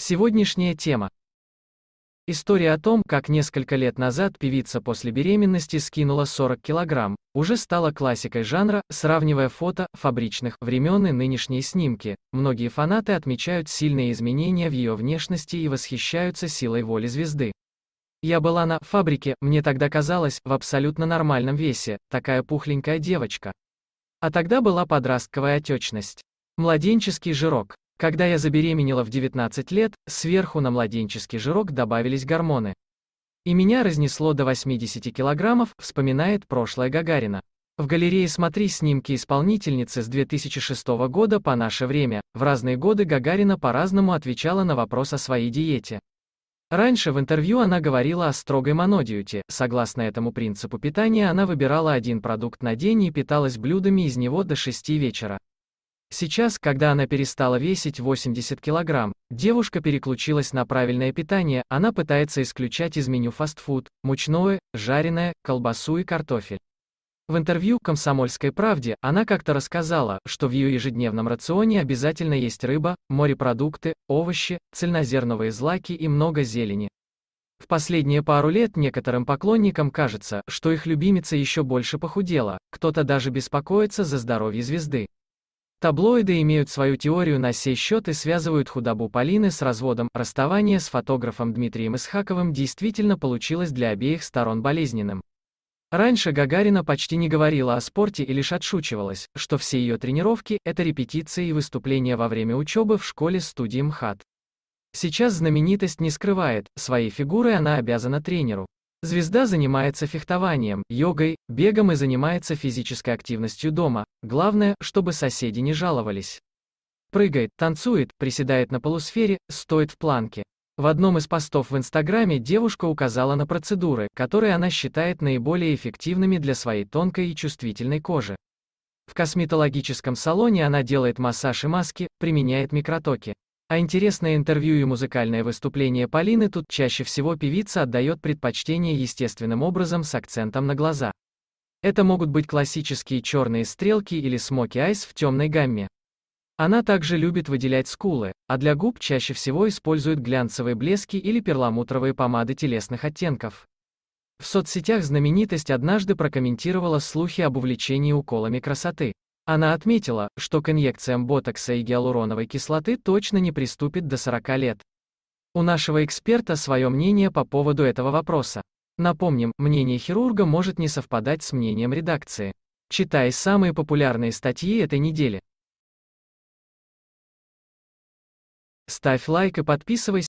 Сегодняшняя тема. История о том, как несколько лет назад певица после беременности скинула 40 килограмм, уже стала классикой жанра, сравнивая фото фабричных времен и нынешние снимки. Многие фанаты отмечают сильные изменения в ее внешности и восхищаются силой воли звезды. Я была на фабрике, мне тогда казалось, в абсолютно нормальном весе, такая пухленькая девочка. А тогда была подростковая отечность. Младенческий жирок. Когда я забеременела в 19 лет, сверху на младенческий жирок добавились гормоны. И меня разнесло до 80 килограммов, вспоминает прошлое Гагарина. В галерее смотри снимки исполнительницы с 2006 года по наше время. В разные годы Гагарина по-разному отвечала на вопрос о своей диете. Раньше в интервью она говорила о строгой монодиете. Согласно этому принципу питания она выбирала один продукт на день и питалась блюдами из него до 6 вечера. Сейчас, когда она перестала весить 80 кг, девушка переключилась на правильное питание, она пытается исключать из меню фастфуд, мучное, жареное, колбасу и картофель. В интервью «Комсомольской правде» она как-то рассказала, что в ее ежедневном рационе обязательно есть рыба, морепродукты, овощи, цельнозерновые злаки и много зелени. В последние пару лет некоторым поклонникам кажется, что их любимица еще больше похудела, кто-то даже беспокоится за здоровье звезды. Таблоиды имеют свою теорию на сей счет и связывают худобу Полины с разводом. Расставание с фотографом Дмитрием Исхаковым действительно получилось для обеих сторон болезненным. Раньше Гагарина почти не говорила о спорте и лишь отшучивалась, что все ее тренировки – это репетиции и выступления во время учебы в школе-студии МХАТ. Сейчас знаменитость не скрывает, своей фигурой она обязана тренеру. Звезда занимается фехтованием, йогой, бегом и занимается физической активностью дома. Главное, чтобы соседи не жаловались. Прыгает, танцует, приседает на полусфере, стоит в планке. В одном из постов в Инстаграме девушка указала на процедуры, которые она считает наиболее эффективными для своей тонкой и чувствительной кожи. В косметологическом салоне она делает массаж и маски, применяет микротоки. А интересное интервью и музыкальное выступление Полины тут чаще всего певица отдает предпочтение естественным образом с акцентом на глаза. Это могут быть классические черные стрелки или смоки-айс в темной гамме. Она также любит выделять скулы, а для губ чаще всего использует глянцевые блески или перламутровые помады телесных оттенков. В соцсетях знаменитость однажды прокомментировала слухи об увлечении уколами красоты. Она отметила, что к инъекциям ботокса и гиалуроновой кислоты точно не приступит до 40 лет. У нашего эксперта свое мнение по поводу этого вопроса. Напомним, мнение хирурга может не совпадать с мнением редакции. Читай самые популярные статьи этой недели. Ставь лайк и подписывайся.